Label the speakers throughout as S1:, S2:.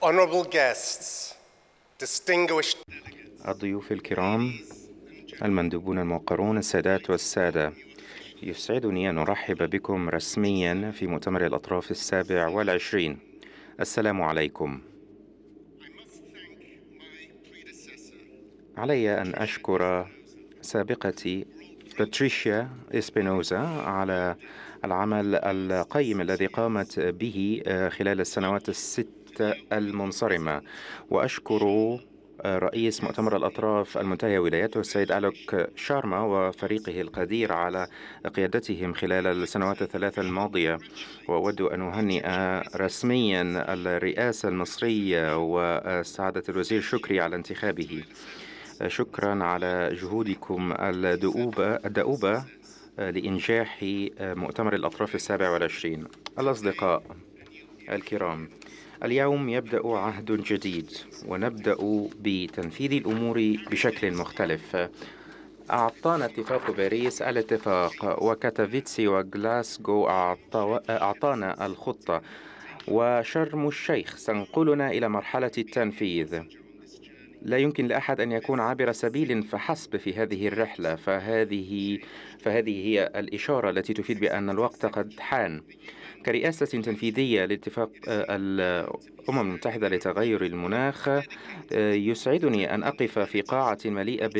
S1: honorable guests, distinguished الضيوف الكرام المندوبون الموقرون السادات والسادة يسعدني أن أرحب بكم رسميا في مؤتمر الأطراف السابع والعشرين السلام عليكم علي أن أشكر سابقتي باتريشيا إسبينوزا على العمل القيم الذي قامت به خلال السنوات الست المنصرمة وأشكر آه، رئيس مؤتمر الأطراف المنتهية ولايته السيد ألوك شارما وفريقه القدير على قيادتهم خلال السنوات الثلاثة الماضية وأود أن أهنئ رسميا الرئاسة المصرية وسعادة الوزير شكري على انتخابه شكرا على جهودكم الدؤوبة, الدؤوبة لإنجاح آه، مؤتمر الأطراف السابع والعشرين الأصدقاء الكرام اليوم يبدأ عهد جديد ونبدأ بتنفيذ الأمور بشكل مختلف أعطانا اتفاق باريس الاتفاق وكاتافيتسي وغلاسكو أعطانا الخطة وشرم الشيخ سنقلنا إلى مرحلة التنفيذ لا يمكن لأحد أن يكون عابر سبيل فحسب في هذه الرحلة فهذه فهذه هي الإشارة التي تفيد بأن الوقت قد حان كرئاسة تنفيذية لاتفاق آه، الأمم المتحدة لتغير المناخ آه، يسعدني أن أقف في قاعة مليئة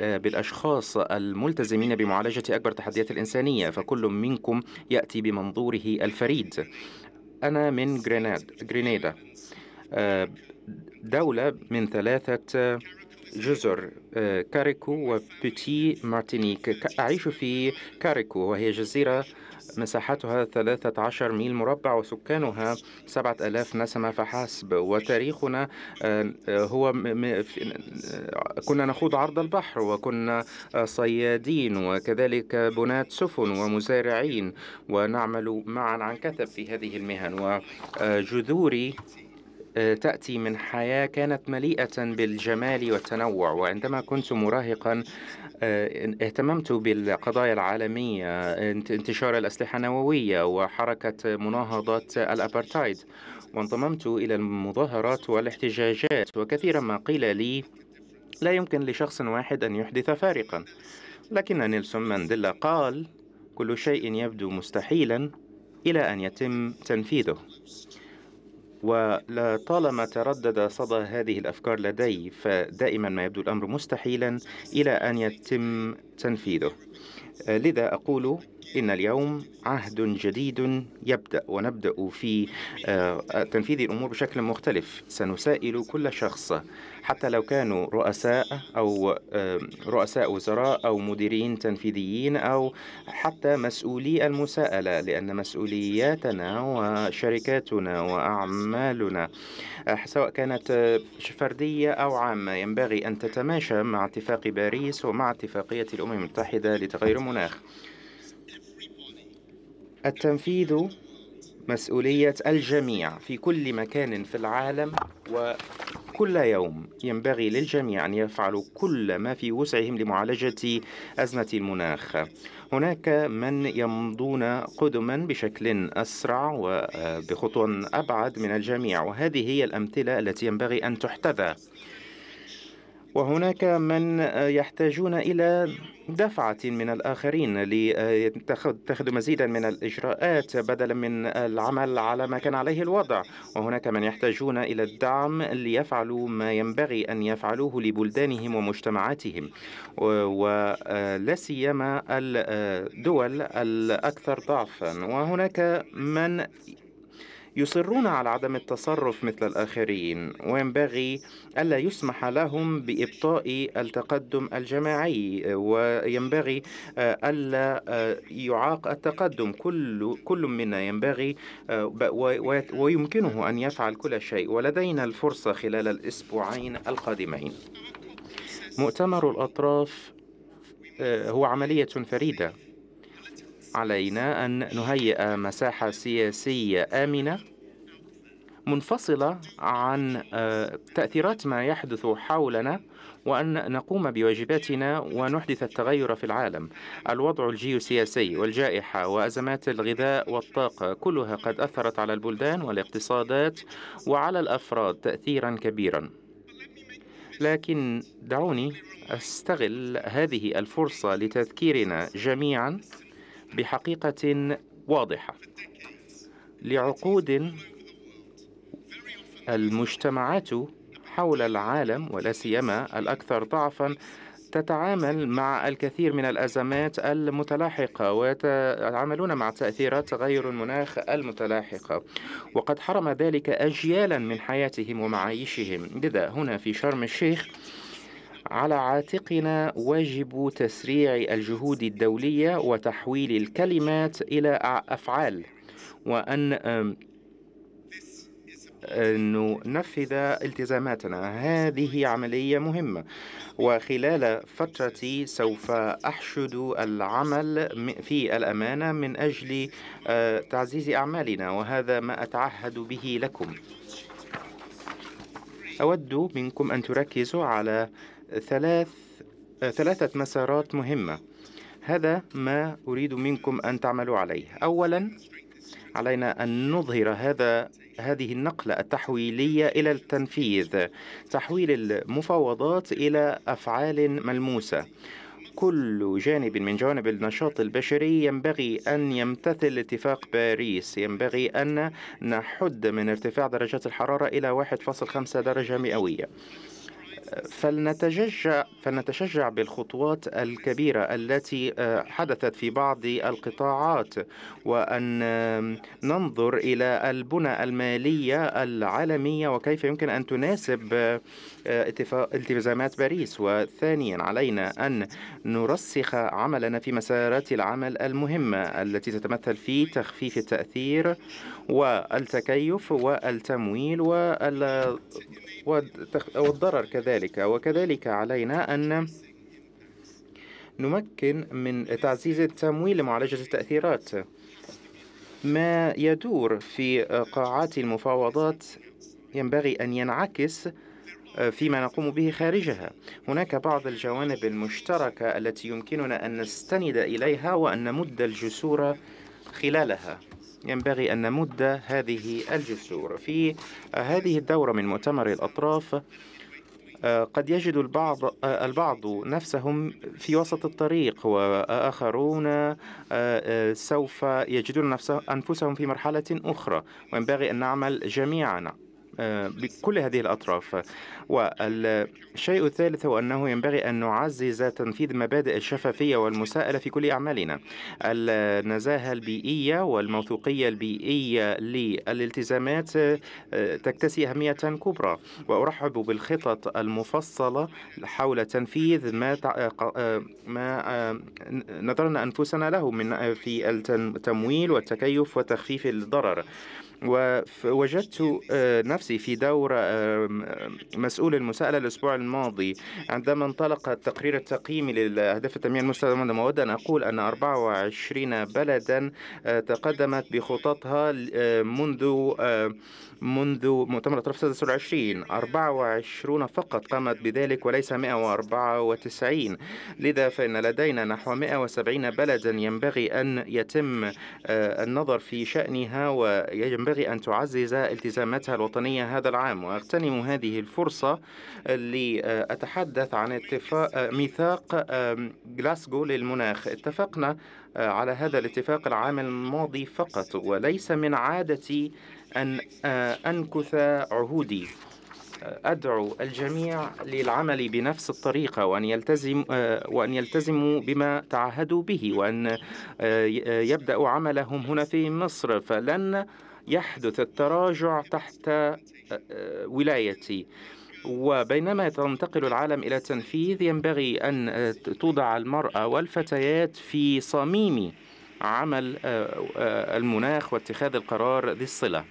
S1: آه، بالأشخاص الملتزمين بمعالجة أكبر تحديات الإنسانية فكل منكم يأتي بمنظوره الفريد أنا من جريناد جرينيدا آه، دولة من ثلاثة آه، جزر آه، كاريكو وبيتي مارتينيك أعيش في كاريكو وهي جزيرة مساحتها 13 ميل مربع وسكانها 7000 نسمة فحسب وتاريخنا هو كنا نخوض عرض البحر وكنا صيادين وكذلك بناة سفن ومزارعين ونعمل معا عن كثب في هذه المهن وجذوري آه، تأتي من حياة كانت مليئة بالجمال والتنوع وعندما كنت مراهقا آه، اهتممت بالقضايا العالمية انتشار الأسلحة النووية وحركة مناهضة الأبرتايد وانضممت إلى المظاهرات والاحتجاجات وكثيرا ما قيل لي لا يمكن لشخص واحد أن يحدث فارقا لكن نيلسون مانديلا قال كل شيء يبدو مستحيلا إلى أن يتم تنفيذه ولطالما تردد صدى هذه الأفكار لدي فدائما ما يبدو الأمر مستحيلا إلى أن يتم تنفيذه آه، لذا أقول إن اليوم عهد جديد يبدأ ونبدأ في آه، آه، تنفيذ الأمور بشكل مختلف سنسائل كل شخص حتى لو كانوا رؤساء أو رؤساء وزراء أو مديرين تنفيذيين أو حتى مسؤولي المساءلة لأن مسؤولياتنا وشركاتنا وأعمالنا آه، سواء كانت فردية أو عامة ينبغي أن تتماشى مع اتفاق باريس ومع اتفاقية الأمم المتحدة لتغير المناخ التنفيذ مسؤولية الجميع في كل مكان في العالم وكل يوم ينبغي للجميع أن يفعلوا كل ما في وسعهم لمعالجة أزمة المناخ هناك من يمضون قدما بشكل أسرع وبخطو أبعد من الجميع وهذه هي الأمثلة التي ينبغي أن تحتذى وهناك من يحتاجون إلى دفعة من الآخرين ليتخذوا مزيدا من الإجراءات بدلا من العمل على ما كان عليه الوضع وهناك من يحتاجون إلى الدعم ليفعلوا ما ينبغي أن يفعلوه لبلدانهم ومجتمعاتهم ولا سيما الدول الأكثر ضعفا وهناك من يصرون على عدم التصرف مثل الآخرين وينبغي ألا يسمح لهم بإبطاء التقدم الجماعي وينبغي آه، ألا آه، يعاق التقدم كل كل منا ينبغي آه، ويمكنه أن يفعل كل شيء ولدينا الفرصة خلال الأسبوعين القادمين مؤتمر الأطراف هو عملية فريدة علينا أن نهيئ مساحة سياسية آمنة منفصلة عن آه، تأثيرات ما يحدث حولنا وأن نقوم بواجباتنا ونحدث التغير في العالم الوضع الجيوسياسي والجائحة وأزمات الغذاء والطاقة كلها قد أثرت على البلدان والاقتصادات وعلى الأفراد تأثيرا كبيرا لكن دعوني أستغل هذه الفرصة لتذكيرنا جميعا بحقيقة واضحة لعقود المجتمعات حول العالم ولا سيما الأكثر ضعفا تتعامل مع الكثير من الأزمات المتلاحقة ويتعاملون مع تأثيرات تغير المناخ المتلاحقة وقد حرم ذلك أجيالا من حياتهم ومعايشهم لذا هنا في شرم الشيخ على عاتقنا واجب تسريع الجهود الدولية وتحويل الكلمات إلى أفعال وأن ننفذ التزاماتنا هذه عملية مهمة وخلال فترتي سوف أحشد العمل في الأمانة من أجل آه، تعزيز أعمالنا وهذا ما أتعهد به لكم أود منكم أن تركزوا على ثلاث ثلاثة مسارات مهمة هذا ما أريد منكم أن تعملوا عليه أولا علينا أن نظهر هذا هذه النقلة التحويلية إلى التنفيذ تحويل المفاوضات إلى أفعال ملموسة كل جانب من جوانب النشاط البشري ينبغي أن يمتثل اتفاق باريس ينبغي أن نحد من ارتفاع درجات الحرارة إلى 1.5 درجة مئوية فلنتشجع فلنتشجع بالخطوات الكبيرة التي آه، حدثت في بعض القطاعات وأن ننظر إلى البنى المالية العالمية وكيف يمكن أن تناسب آه، التزامات باريس وثانيا علينا أن نرسخ عملنا في مسارات العمل المهمة التي تتمثل في تخفيف التأثير والتكيف والتمويل والضرر كذلك وكذلك علينا أن نمكن من تعزيز التمويل لمعالجة التأثيرات ما يدور في قاعات المفاوضات ينبغي أن ينعكس آه، فيما نقوم به خارجها هناك بعض الجوانب المشتركة التي يمكننا أن نستند إليها وأن نمد الجسور خلالها ينبغي أن نمد هذه الجسور في هذه الدورة من مؤتمر الأطراف آه، قد يجد البعض آه، البعض نفسهم في وسط الطريق وآخرون آه، سوف يجدون أنفسهم في مرحلة أخرى وينبغي أن نعمل جميعا آه، بكل هذه الأطراف والشيء الثالث هو أنه ينبغي أن نعزز تنفيذ مبادئ الشفافية والمساءلة في كل أعمالنا النزاهة البيئية والموثوقية البيئية للالتزامات آه، تكتسي أهمية كبرى وأرحب بالخطط المفصلة حول تنفيذ ما آه، ما نظرنا أنفسنا له من في التمويل والتكيف وتخفيف الضرر ووجدت نفس نفسي في دور مسؤول المساءلة الأسبوع الماضي عندما انطلق التقرير التقييمي للأهداف التنمية المستدامة أود أن أقول أن 24 بلدا آه، تقدمت بخططها آه، منذ آه، منذ مؤتمر أطراف 26 24 فقط قامت بذلك وليس 194 لذا فإن لدينا نحو 170 بلدا ينبغي أن يتم النظر في شأنها وينبغي أن تعزز التزاماتها الوطنية الوطنية هذا العام وأغتنم هذه الفرصة لأتحدث عن اتفاق ميثاق جلاسكو للمناخ اتفقنا آه، على هذا الاتفاق العام الماضي فقط وليس من عادتي أن آه، أنكث عهودي أدعو الجميع للعمل بنفس الطريقة وأن يلتزم آه، وأن يلتزموا بما تعهدوا به وأن يبدأوا عملهم هنا في مصر فلن يحدث التراجع تحت آه، آه، ولايتي وبينما تنتقل العالم إلى التنفيذ ينبغي أن آه، توضع المرأة والفتيات في صميم عمل المناخ واتخاذ القرار ذي الصلة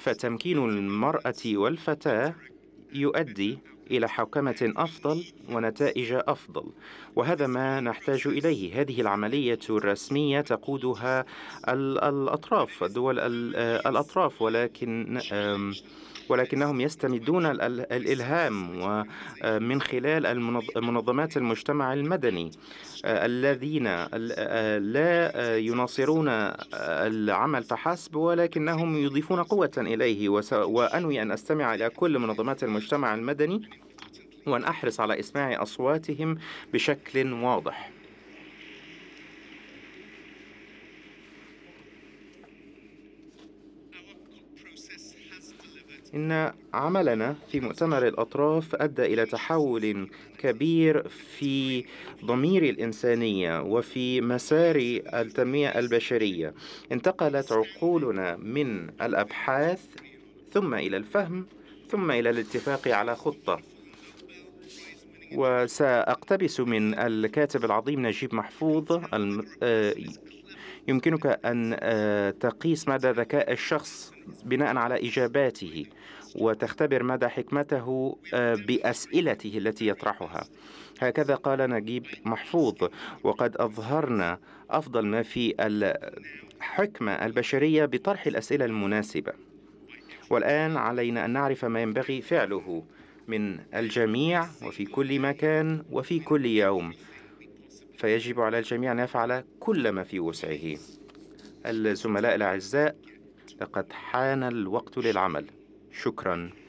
S1: فتمكين المرأة والفتاة يؤدي إلى حوكمة أفضل ونتائج أفضل وهذا ما نحتاج إليه هذه العملية الرسمية تقودها الأطراف الدول آه، الأطراف ولكن ولكنهم يستمدون الإلهام ومن آه، خلال منظمات المجتمع المدني آه، الذين آه، لا يناصرون العمل فحسب ولكنهم يضيفون قوة إليه وأنوي أن أستمع إلى كل منظمات المجتمع المدني وأن أحرص على إسماع أصواتهم بشكل واضح إن عملنا في مؤتمر الأطراف أدى إلى تحول كبير في ضمير الإنسانية وفي مسار التنمية البشرية انتقلت عقولنا من الأبحاث ثم إلى الفهم ثم إلى الاتفاق على خطة وسأقتبس من الكاتب العظيم نجيب محفوظ آه، يمكنك أن آه، تقيس مدى ذكاء الشخص بناء على إجاباته وتختبر مدى حكمته آه، بأسئلته التي يطرحها هكذا قال نجيب محفوظ وقد أظهرنا أفضل ما في الحكمة البشرية بطرح الأسئلة المناسبة والآن علينا أن نعرف ما ينبغي فعله من الجميع وفي كل مكان وفي كل يوم فيجب على الجميع أن يفعل كل ما في وسعه الزملاء الأعزاء لقد حان الوقت للعمل شكراً